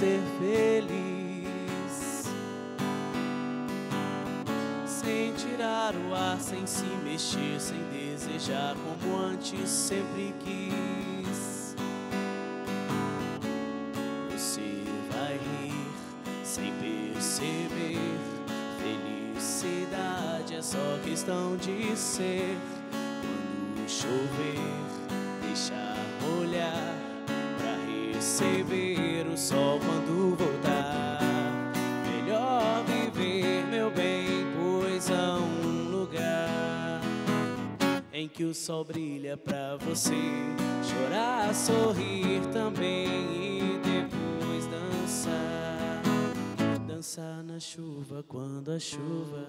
ser feliz. Sem tirar o ar, sem se mexer, sem desejar como antes sempre quis. Você vai rir sem perceber. Felicidade é só questão de ser. Quando chover você ver o sol quando voltar. Melhor viver, meu bem, pois há um lugar em que o sol brilha pra você chorar, sorrir também e depois dançar. Dançar na chuva quando a chuva.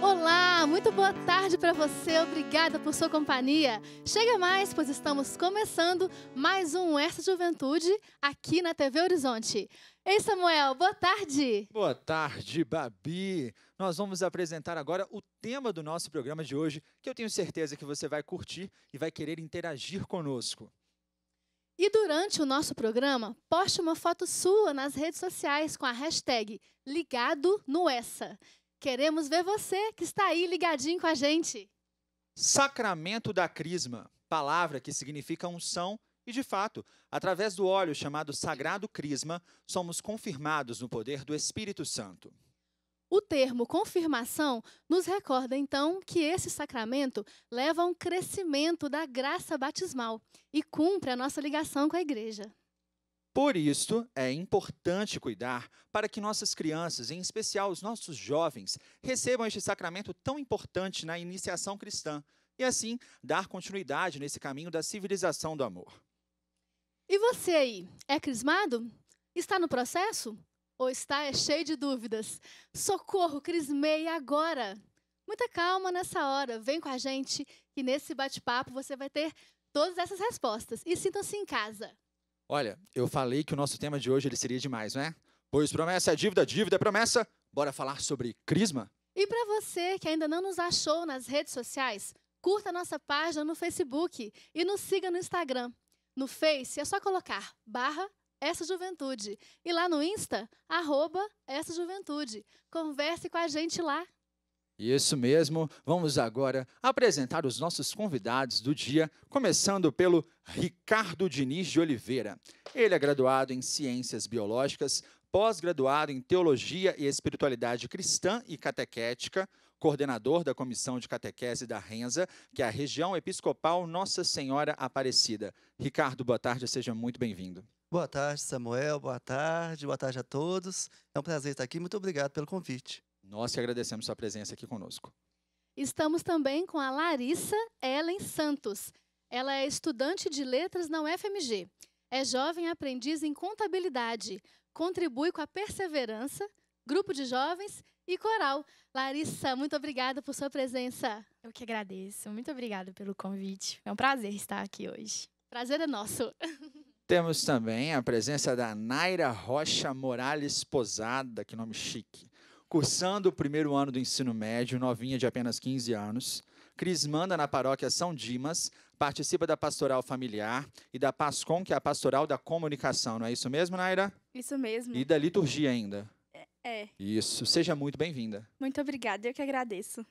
Olá, muito boa tarde para você. Obrigada por sua companhia. Chega mais, pois estamos começando mais um Essa Juventude aqui na TV Horizonte. Ei, Samuel, boa tarde. Boa tarde, Babi. Nós vamos apresentar agora o tema do nosso programa de hoje, que eu tenho certeza que você vai curtir e vai querer interagir conosco. E durante o nosso programa, poste uma foto sua nas redes sociais com a hashtag Ligado no Essa. Queremos ver você que está aí ligadinho com a gente. Sacramento da Crisma, palavra que significa unção, e de fato, através do óleo chamado Sagrado Crisma, somos confirmados no poder do Espírito Santo. O termo confirmação nos recorda então que esse sacramento leva a um crescimento da graça batismal e cumpre a nossa ligação com a igreja. Por isso, é importante cuidar para que nossas crianças, em especial os nossos jovens, recebam este sacramento tão importante na iniciação cristã e, assim, dar continuidade nesse caminho da civilização do amor. E você aí, é crismado? Está no processo? Ou está é cheio de dúvidas? Socorro, crismei agora! Muita calma nessa hora, vem com a gente e nesse bate-papo você vai ter todas essas respostas. E sinta se em casa. Olha, eu falei que o nosso tema de hoje ele seria demais, né? Pois promessa é dívida, dívida é promessa. Bora falar sobre crisma? E para você que ainda não nos achou nas redes sociais, curta nossa página no Facebook e nos siga no Instagram. No Face é só colocar barra essa juventude e lá no Insta, arroba essa juventude. Converse com a gente lá. Isso mesmo, vamos agora apresentar os nossos convidados do dia, começando pelo Ricardo Diniz de Oliveira. Ele é graduado em Ciências Biológicas, pós-graduado em Teologia e Espiritualidade Cristã e Catequética, coordenador da Comissão de Catequese da Renza, que é a região episcopal Nossa Senhora Aparecida. Ricardo, boa tarde, seja muito bem-vindo. Boa tarde, Samuel. Boa tarde, boa tarde a todos. É um prazer estar aqui. Muito obrigado pelo convite. Nós te agradecemos sua presença aqui conosco. Estamos também com a Larissa Ellen Santos. Ela é estudante de letras na UFMG. É jovem aprendiz em contabilidade. Contribui com a perseverança, grupo de jovens e coral. Larissa, muito obrigada por sua presença. Eu que agradeço. Muito obrigada pelo convite. É um prazer estar aqui hoje. Prazer é nosso. Temos também a presença da Naira Rocha Morales Posada, que nome chique. Cursando o primeiro ano do ensino médio, novinha de apenas 15 anos, Cris manda na paróquia São Dimas, participa da pastoral familiar e da PASCOM, que é a pastoral da comunicação, não é isso mesmo, Naira? Isso mesmo. E da liturgia ainda. É, é. Isso. Seja muito bem-vinda. Muito obrigada, eu que agradeço.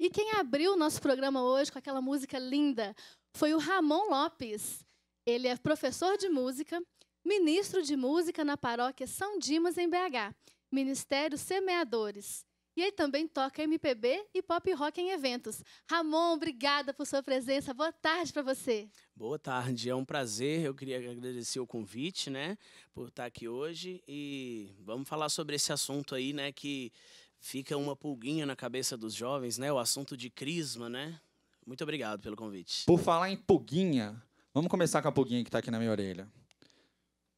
E quem abriu o nosso programa hoje com aquela música linda foi o Ramon Lopes. Ele é professor de música, ministro de música na paróquia São Dimas, em BH. Ministério Semeadores. E ele também toca MPB e pop rock em eventos. Ramon, obrigada por sua presença. Boa tarde para você. Boa tarde, é um prazer. Eu queria agradecer o convite, né, por estar aqui hoje e vamos falar sobre esse assunto aí, né, que fica uma pulguinha na cabeça dos jovens, né, o assunto de crisma, né? Muito obrigado pelo convite. Por falar em pulguinha, vamos começar com a pulguinha que está aqui na minha orelha.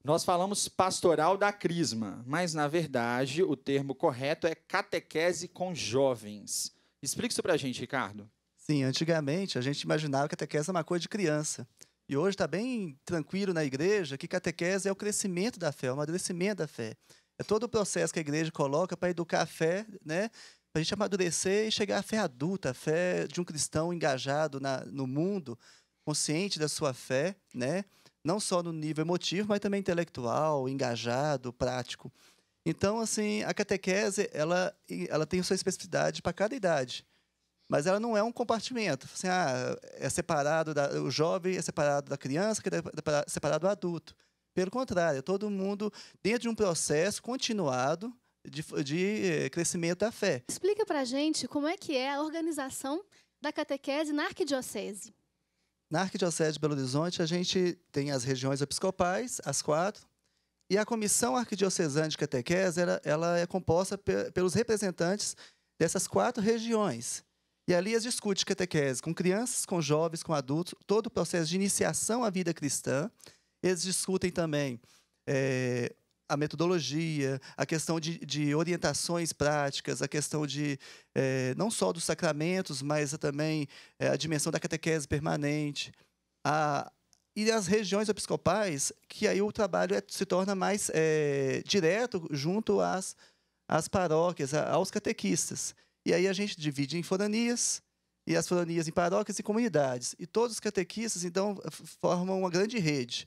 Nós falamos pastoral da crisma, mas na verdade o termo correto é catequese com jovens. Explica isso para a gente, Ricardo. Sim, antigamente a gente imaginava que catequese é uma coisa de criança. E hoje está bem tranquilo na igreja que catequese é o crescimento da fé, é o amadurecimento da fé. É todo o processo que a igreja coloca para educar a fé, né? para a gente amadurecer e chegar à fé adulta, a fé de um cristão engajado na, no mundo, consciente da sua fé, né? não só no nível emotivo, mas também intelectual, engajado, prático. Então, assim, a catequese, ela, ela tem sua especificidade para cada idade, mas ela não é um compartimento. Assim, ah, é separado, da, o jovem é separado da criança, é separado do adulto. Pelo contrário, todo mundo dentro de um processo continuado de, de eh, crescimento da fé. Explica para gente como é que é a organização da catequese na arquidiocese. Na Arquidiocese de Belo Horizonte, a gente tem as regiões episcopais, as quatro, e a Comissão Arquidiocesana de Catequese ela, ela é composta pe pelos representantes dessas quatro regiões. E ali as discute catequese com crianças, com jovens, com adultos, todo o processo de iniciação à vida cristã. Eles discutem também é, a metodologia, a questão de, de orientações práticas, a questão de é, não só dos sacramentos, mas também é, a dimensão da catequese permanente, a, e as regiões episcopais, que aí o trabalho é, se torna mais eh, direto junto às, às paróquias, aos catequistas. E aí a gente divide em foranias, e as foranias em paróquias e comunidades. E todos os catequistas, então, formam uma grande rede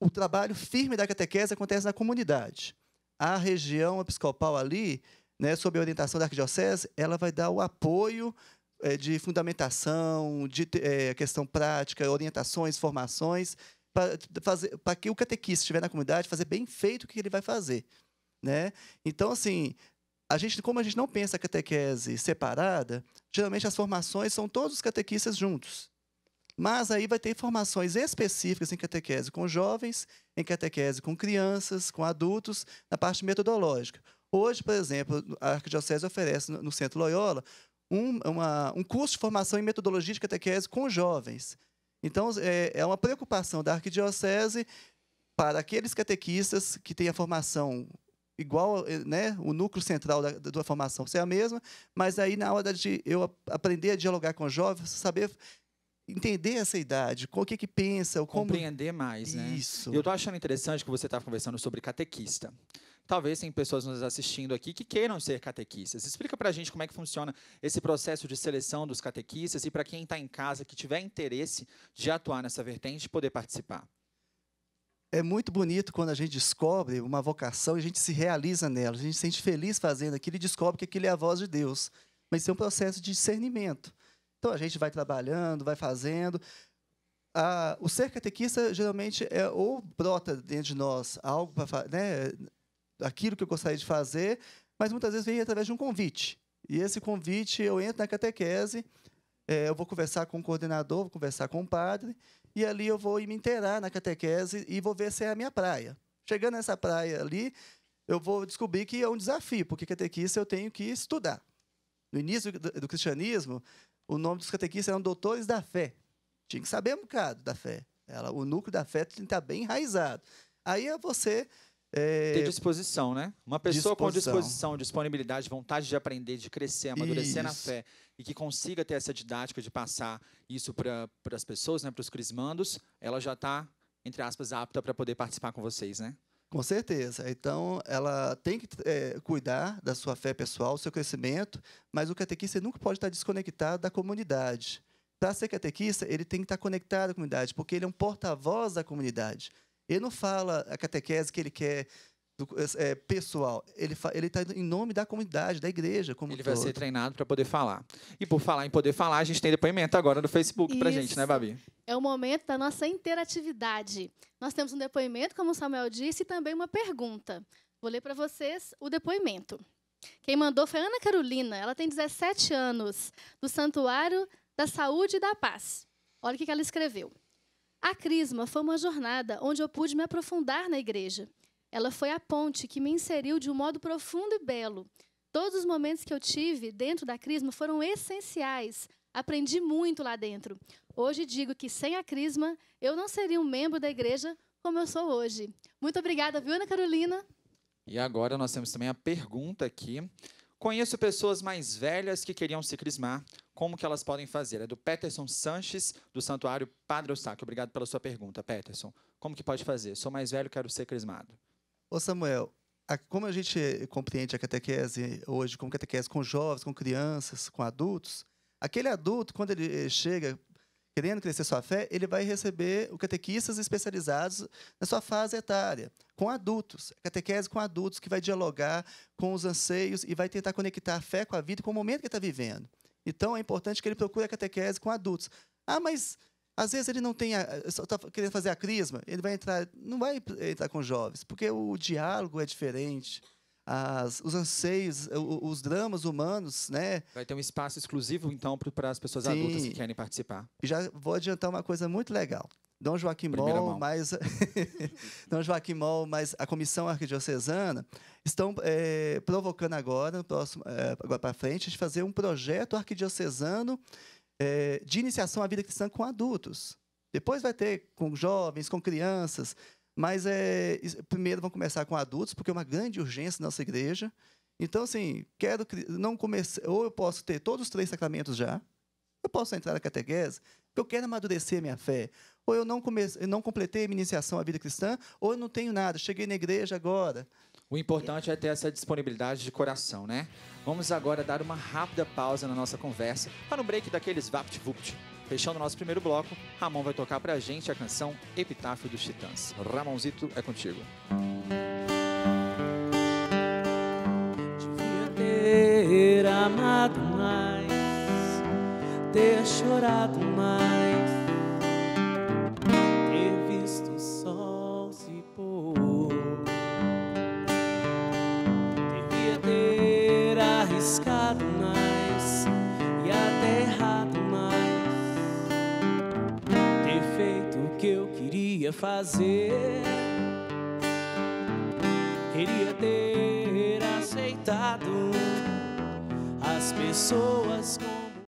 o trabalho firme da catequese acontece na comunidade. A região episcopal ali, né, sob a orientação da arquidiocese, ela vai dar o apoio é, de fundamentação, de é, questão prática, orientações, formações, para que o catequista estiver na comunidade, fazer bem feito o que ele vai fazer. Né? Então, assim, a gente, como a gente não pensa a catequese separada, geralmente as formações são todos os catequistas juntos. Mas aí vai ter informações específicas em catequese com jovens, em catequese com crianças, com adultos, na parte metodológica. Hoje, por exemplo, a Arquidiocese oferece no Centro Loyola um, uma, um curso de formação em metodologia de catequese com jovens. Então, é, é uma preocupação da Arquidiocese para aqueles catequistas que têm a formação igual, eh, né, o núcleo central da, da, formação ser a mesma, mas aí na hora de eu aprender a dialogar com jovens, saber entender essa idade, o que é que pensa, como... compreender mais, né? Isso. Eu tô achando interessante que você estava conversando sobre catequista. Talvez tem pessoas nos assistindo aqui que queiram ser catequistas. Explica para a gente como é que funciona esse processo de seleção dos catequistas e para quem está em casa que tiver interesse de atuar nessa vertente poder participar. É muito bonito quando a gente descobre uma vocação e a gente se realiza nela, a gente se sente feliz fazendo aquilo e descobre que aquilo é a voz de Deus. Mas isso é um processo de discernimento. Então a gente vai trabalhando, vai fazendo. Ah, o ser catequista geralmente é ou brota dentro de nós algo para né, aquilo que eu gostaria de fazer, mas muitas vezes vem através de um convite. E esse convite eu entro na catequese, é, eu vou conversar com o coordenador, vou conversar com o padre, e ali eu vou me inteirar na catequese e vou ver se é a minha praia. Chegando nessa praia ali, eu vou descobrir que é um desafio, porque catequista eu tenho que estudar. No início do, do cristianismo, o nome dos catequistas eram doutores da fé. Tinha que saber um bocado da fé. Ela, o núcleo da fé tem que estar bem enraizado. Aí é você. É... Ter disposição, né? Uma pessoa disposição. com disposição, disponibilidade, vontade de aprender, de crescer, amadurecer isso. na fé e que consiga ter essa didática de passar isso para as pessoas, né, para os crismandos, ela já está, entre aspas, apta para poder participar com vocês, né? Com certeza. Então, ela tem que é, cuidar da sua fé pessoal, do seu crescimento, mas o catequista nunca pode estar desconectado da comunidade. Para ser catequista, ele tem que estar conectado à comunidade, porque ele é um porta-voz da comunidade. Ele não fala a catequese que ele quer do, é, é, pessoal. Ele está em nome da comunidade, da igreja. Como ele todo. vai ser treinado para poder falar. E por falar em poder falar, a gente tem depoimento agora no Facebook para gente, né, Babi? É o momento da nossa interatividade. Nós temos um depoimento, como o Samuel disse, e também uma pergunta. Vou ler para vocês o depoimento. Quem mandou foi Ana Carolina. Ela tem 17 anos, do Santuário da Saúde e da Paz. Olha o que ela escreveu. A Crisma foi uma jornada onde eu pude me aprofundar na igreja ela foi a ponte que me inseriu de um modo profundo e belo. Todos os momentos que eu tive dentro da Crisma foram essenciais. Aprendi muito lá dentro. Hoje digo que sem a Crisma eu não seria um membro da igreja como eu sou hoje. Muito obrigada, viu, Ana Carolina? E agora nós temos também a pergunta aqui. Conheço pessoas mais velhas que queriam se crismar. Como que elas podem fazer? É do Peterson Sanches, do Santuário Padre Eustáquio. Obrigado pela sua pergunta, Peterson. Como que pode fazer? Sou mais velho, quero ser crismado. Ô Samuel, a, como a gente compreende a catequese hoje, como catequese com jovens, com crianças, com adultos, aquele adulto, quando ele eh, chega querendo crescer sua fé, ele vai receber o catequistas especializados na sua fase etária, com adultos, catequese com adultos, que vai dialogar com os anseios e vai tentar conectar a fé com a vida, com o momento que está vivendo. Então, é importante que ele procure a catequese com adultos. Ah, mas às vezes ele não tem, a, eh, só está querendo fazer a crisma, ele vai entrar, não vai entrar com jovens, porque o diálogo é diferente. As, os anseios, os, dramas humanos, né? Vai ter um espaço exclusivo, então, para as pessoas Sim. adultas que querem participar. E Já vou adiantar uma coisa muito legal. Dom Joaquim Mol, mais Dom Joaquim Mol, mais a comissão arquidiocesana estão é, provocando agora, no próximo, é, agora para frente, de fazer um projeto arquidiocesano é, de iniciação à vida cristã com adultos. Depois vai ter com jovens, com crianças, mas é, primeiro vão começar com adultos, porque é uma grande urgência na nossa igreja. Então, assim, quero não comece, ou eu posso ter todos os três sacramentos já, eu posso entrar na catequese, porque eu quero amadurecer minha fé. Ou eu não, comece, eu não completei minha iniciação à vida cristã, ou eu não tenho nada, cheguei na igreja agora. O importante é ter essa disponibilidade de coração, né? Vamos agora dar uma rápida pausa na nossa conversa para um break daqueles VaptVupt. Fechando o nosso primeiro bloco, Ramon vai tocar pra gente a canção Epitáfio dos Titãs. Ramonzito, é contigo. Devia ter amado mais, ter chorado mais arriscado mais e até errado mais ter feito o que eu queria fazer. Queria ter aceitado as pessoas.